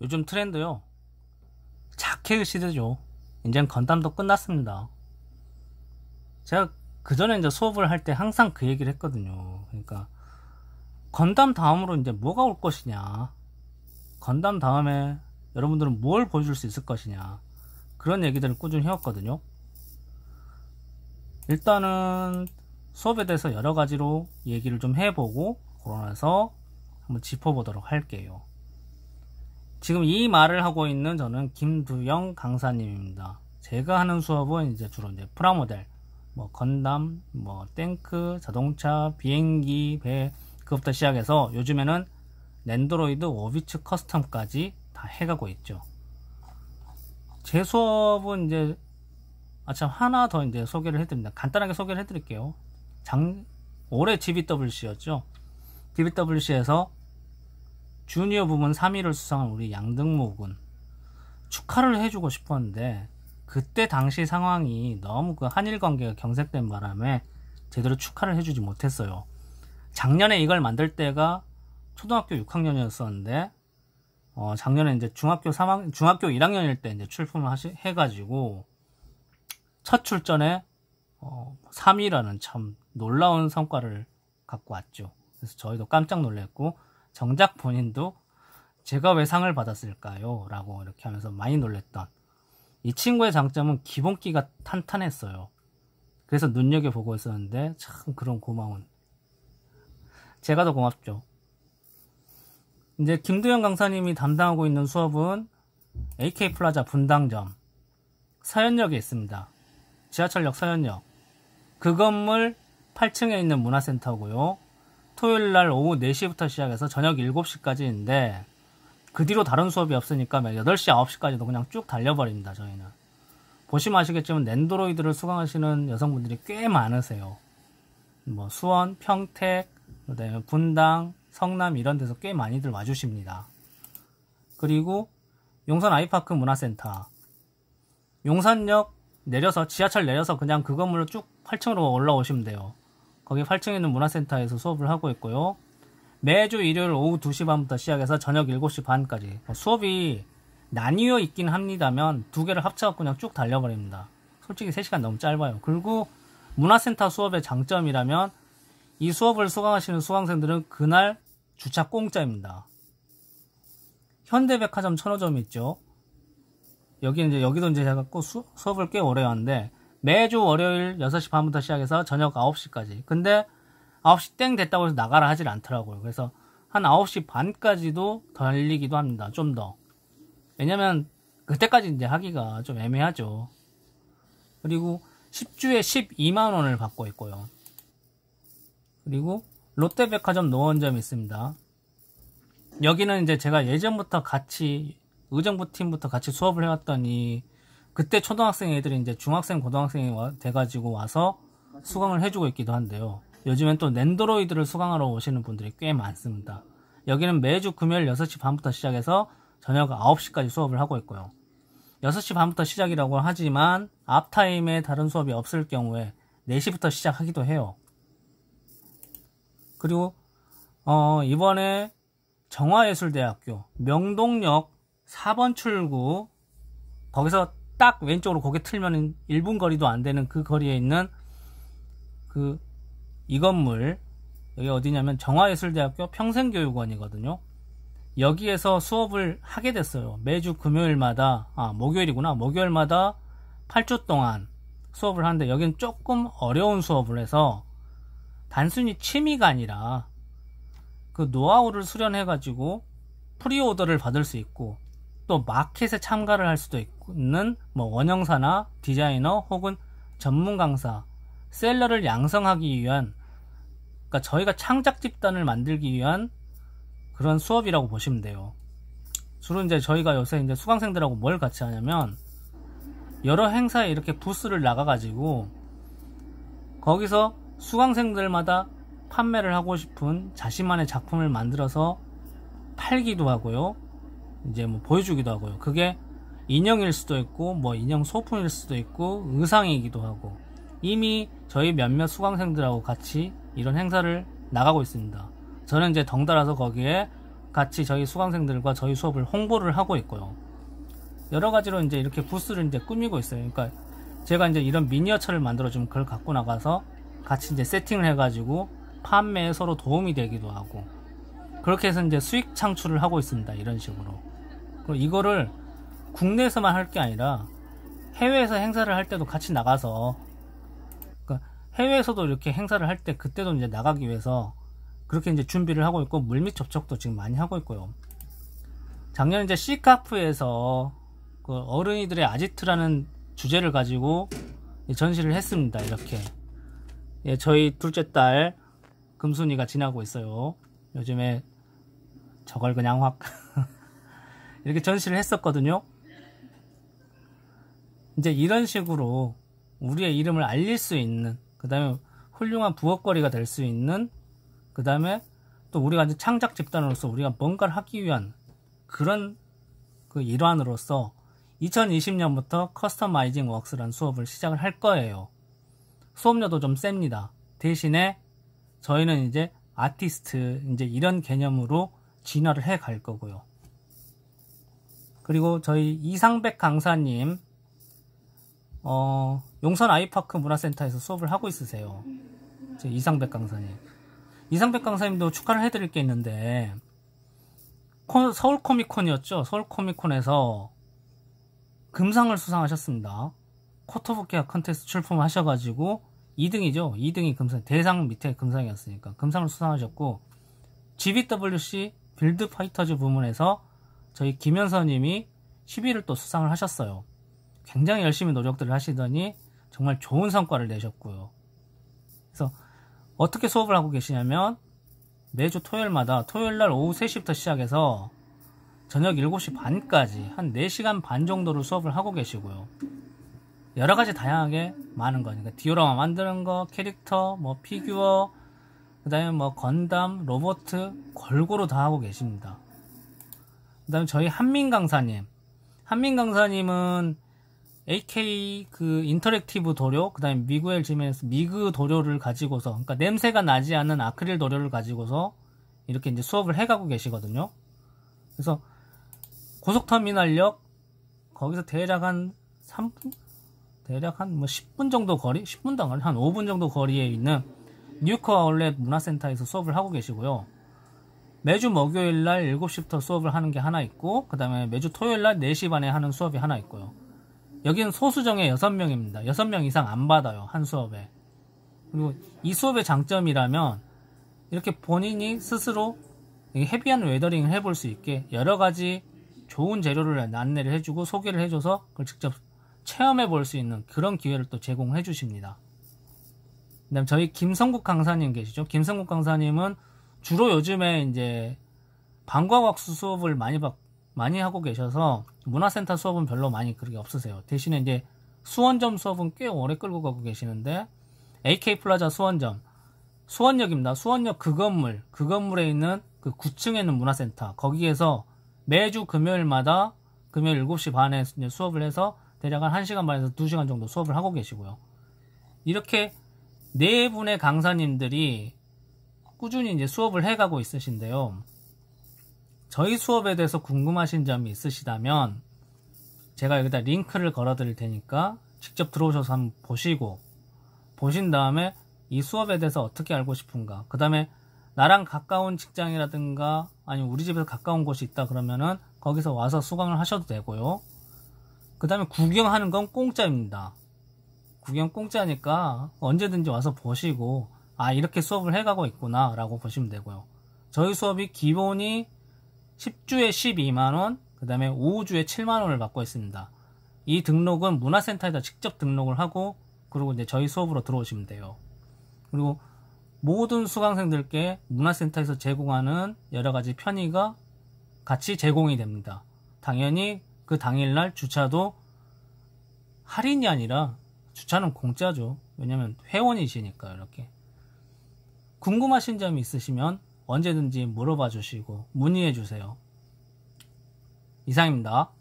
요즘 트렌드요. 자켓 시대죠. 이젠 건담도 끝났습니다. 제가 그전에 이제 수업을 할 때 항상 그 얘기를 했거든요. 그러니까 건담 다음으로 이제 뭐가 올 것이냐. 건담 다음에 여러분들은 뭘 보여줄 수 있을 것이냐. 그런 얘기들을 꾸준히 해왔거든요. 일단은 수업에 대해서 여러 가지로 얘기를 좀 해보고 그러면서 한번 짚어보도록 할게요. 지금 이 말을 하고 있는 저는 김두영 강사님입니다. 제가 하는 수업은 이제 주로 이제 프라모델, 뭐 건담, 뭐 탱크, 자동차, 비행기, 배 그것부터 시작해서 요즘에는 랜드로이드 워비츠 커스텀까지 다 해가고 있죠. 제 수업은 이제 아 참 하나 더 이제 소개를 해드립니다. 간단하게 소개를 해드릴게요. 장 올해 GBWC였죠. GBWC에서 주니어 부문 3위를 수상한 우리 양등모 군 축하를 해주고 싶었는데 그때 당시 상황이 너무 그 한일 관계가 경색된 바람에 제대로 축하를 해주지 못했어요. 작년에 이걸 만들 때가 초등학교 6학년이었었는데 어, 작년에 이제 중학교 3학 중학교 1학년일 때 이제 출품을 하시, 해가지고 첫 출전에 어, 3위라는 참 놀라운 성과를 갖고 왔죠. 그래서 저희도 깜짝 놀랐고 정작 본인도 제가 왜 상을 받았을까요? 라고 이렇게 하면서 많이 놀랬던 이 친구의 장점은 기본기가 탄탄했어요. 그래서 눈여겨보고 있었는데 참 그런 고마운 제가 더 고맙죠. 이제 김두현 강사님이 담당하고 있는 수업은 AK 플라자 분당점 서현역에 있습니다. 지하철역 서현역 그 건물 8층에 있는 문화센터고요. 토요일 날 오후 4시부터 시작해서 저녁 7시까지인데 그 뒤로 다른 수업이 없으니까 8시, 9시까지도 그냥 쭉 달려버립니다, 저희는. 보시면 아시겠지만 랜드로이드를 수강하시는 여성분들이 꽤 많으세요. 뭐 수원, 평택, 그다음에 분당, 성남 이런 데서 꽤 많이들 와주십니다. 그리고 용산 아이파크 문화센터, 용산역 내려서 지하철 내려서 그냥 그 건물로 쭉 8층으로 올라오시면 돼요. 거기 8층에 있는 문화센터에서 수업을 하고 있고요. 매주 일요일 오후 2시 반부터 시작해서 저녁 7시 반까지 뭐 수업이 나뉘어 있긴 합니다만두 개를 합쳐갖고 그냥 쭉 달려버립니다. 솔직히 3시간 너무 짧아요. 그리고 문화센터 수업의 장점이라면 이 수업을 수강하시는 수강생들은 그날 주차 공짜입니다. 현대백화점 천호점 있죠. 여기 이제 여기도 이제 제가 꼭 수, 수업을 꽤 오래 하는데 매주 월요일 6시 반부터 시작해서 저녁 9시까지. 근데 9시 땡 됐다고 해서 나가라 하질 않더라고요. 그래서 한 9시 반까지도 달리기도 합니다. 좀 더. 왜냐면 그때까지 이제 하기가 좀 애매하죠. 그리고 10주에 12만 원을 받고 있고요. 그리고 롯데백화점 노원점이 있습니다. 여기는 이제 제가 예전부터 같이 의정부 팀부터 같이 수업을 해왔던 이 그때 초등학생 애들이 이제 중학생 고등학생이 와, 돼가지고 와서 수강을 해주고 있기도 한데요. 요즘엔 또 랜드로이드를 수강하러 오시는 분들이 꽤 많습니다. 여기는 매주 금요일 6시 반부터 시작해서 저녁 9시까지 수업을 하고 있고요. 6시 반부터 시작이라고 하지만 앞타임에 다른 수업이 없을 경우에 4시부터 시작하기도 해요. 그리고 어, 이번에 정화예술대학교 명동역 4번 출구 거기서 딱 왼쪽으로 고개 틀면 1분 거리도 안 되는 그 거리에 있는 그 이 건물 여기 어디냐면 정화예술대학교 평생교육원이거든요. 여기에서 수업을 하게 됐어요. 매주 금요일마다 아 목요일이구나 목요일마다 8주 동안 수업을 하는데 여기는 조금 어려운 수업을 해서 단순히 취미가 아니라 그 노하우를 수련해 가지고 프리오더를 받을 수 있고 또 마켓에 참가를 할 수도 있는 뭐 원형사나 디자이너 혹은 전문 강사, 셀러를 양성하기 위한 그러니까 저희가 창작 집단을 만들기 위한 그런 수업이라고 보시면 돼요. 주로 이제 저희가 요새 이제 수강생들하고 뭘 같이 하냐면 여러 행사에 이렇게 부스를 나가가지고 거기서 수강생들마다 판매를 하고 싶은 자신만의 작품을 만들어서 팔기도 하고요. 이제 뭐 보여주기도 하고요. 그게 인형일 수도 있고 뭐 인형 소품일 수도 있고 의상이기도 하고 이미 저희 몇몇 수강생들하고 같이 이런 행사를 나가고 있습니다. 저는 이제 덩달아서 거기에 같이 저희 수강생들과 저희 수업을 홍보를 하고 있고요. 여러 가지로 이제 이렇게 부스를 이제 꾸미고 있어요. 그러니까 제가 이제 이런 미니어처를 만들어주면 그걸 갖고 나가서 같이 이제 세팅을 해가지고 판매에 서로 도움이 되기도 하고 그렇게 해서 이제 수익 창출을 하고 있습니다. 이런 식으로. 이거를 국내에서만 할 게 아니라 해외에서 행사를 할 때도 같이 나가서 그러니까 해외에서도 이렇게 행사를 할 때 그때도 이제 나가기 위해서 그렇게 이제 준비를 하고 있고 물밑 접촉도 지금 많이 하고 있고요. 작년 이제 시카프에서 그 어른이들의 아지트라는 주제를 가지고 전시를 했습니다. 이렇게 예, 저희 둘째 딸 금순이가 지나고 있어요. 요즘에 저걸 그냥 확 이렇게 전시를 했었거든요. 이제 이런 식으로 우리의 이름을 알릴 수 있는 그 다음에 훌륭한 부엌거리가될 수 있는 그 다음에 또 우리가 이제 창작 집단으로서 우리가 뭔가를 하기 위한 그런 그 일환으로서 2020년부터 커스터마이징 웍스라는 수업을 시작을 할 거예요. 수업료도 좀 셉니다. 대신에 저희는 이제 아티스트 이제 이런 개념으로 진화를 해 갈 거고요. 그리고 저희 이상백 강사님 어, 용산 아이파크 문화센터에서 수업을 하고 있으세요. 이상백 강사님. 이상백 강사님도 축하를 해드릴 게 있는데 코, 서울 코미콘이었죠. 서울 코미콘에서 금상을 수상하셨습니다. 코토부케아 컨테스트 출품하셔가지고 2등이죠. 2등이 금상, 대상 밑에 금상이었으니까 금상을 수상하셨고 GBWC 빌드 파이터즈 부문에서 저희 김현서님이 10위를 또 수상을 하셨어요. 굉장히 열심히 노력들을 하시더니 정말 좋은 성과를 내셨고요. 그래서 어떻게 수업을 하고 계시냐면 매주 토요일마다 토요일날 오후 3시부터 시작해서 저녁 7시 반까지 한 4시간 반 정도를 수업을 하고 계시고요. 여러 가지 다양하게 많은 거, 니까 그러니까 디오라마 만드는 거, 캐릭터, 뭐 피규어, 그 다음에 뭐 건담, 로버트 골고루 다 하고 계십니다. 그 다음에 저희 한민 강사님. 한민 강사님은 AK 그 인터랙티브 도료, 그 다음에 미구엘 지메네스 미그 도료를 가지고서, 그러니까 냄새가 나지 않은 아크릴 도료를 가지고서 이렇게 이제 수업을 해가고 계시거든요. 그래서 고속터미널역 거기서 대략 한 3분, 대략 한 뭐 10분 정도 거리, 1 0분당안한 5분 정도 거리에 있는 뉴커 아울렛 문화센터에서 수업을 하고 계시고요. 매주 목요일 날 7시부터 수업을 하는 게 하나 있고 그 다음에 매주 토요일 날 4시 반에 하는 수업이 하나 있고요. 여기는 소수정의 6명입니다. 6명 이상 안 받아요. 한 수업에. 그리고 이 수업의 장점이라면 이렇게 본인이 스스로 헤비한 웨더링을 해볼 수 있게 여러 가지 좋은 재료를 안내를 해주고 소개를 해줘서 그걸 직접 체험해 볼 수 있는 그런 기회를 또 제공해 주십니다. 그다음 저희 김성국 강사님 계시죠? 김성국 강사님은 주로 요즘에 이제 방과학수 수업을 많이 받 많이 하고 계셔서 문화센터 수업은 별로 많이 그렇게 없으세요. 대신에 이제 수원점 수업은 꽤 오래 끌고 가고 계시는데 AK 플라자 수원점 수원역입니다. 수원역 그 건물 그 건물에 있는 그 9층에 있는 문화센터 거기에서 매주 금요일마다 금요일 7시 반에 수업을 해서 대략 한 1시간 반에서 2시간 정도 수업을 하고 계시고요. 이렇게 네 분의 강사님들이 꾸준히 이제 수업을 해가고 있으신데요. 저희 수업에 대해서 궁금하신 점이 있으시다면 제가 여기다 링크를 걸어 드릴 테니까 직접 들어오셔서 한번 보시고 보신 다음에 이 수업에 대해서 어떻게 알고 싶은가 그 다음에 나랑 가까운 직장이라든가 아니면 우리 집에서 가까운 곳이 있다 그러면은 거기서 와서 수강을 하셔도 되고요 그 다음에 구경하는 건 공짜입니다 구경 공짜니까 언제든지 와서 보시고 아 이렇게 수업을 해가고 있구나 라고 보시면 되고요. 저희 수업이 기본이 10주에 12만원 그 다음에 5주에 7만원을 받고 있습니다. 이 등록은 문화센터에다 직접 등록을 하고 그리고 이제 저희 수업으로 들어오시면 돼요. 그리고 모든 수강생들께 문화센터에서 제공하는 여러가지 편의가 같이 제공이 됩니다. 당연히 그 당일날 주차도 할인이 아니라 주차는 공짜죠. 왜냐면 회원이시니까 이렇게. 궁금하신 점이 있으시면 언제든지 물어봐 주시고 문의해 주세요. 이상입니다.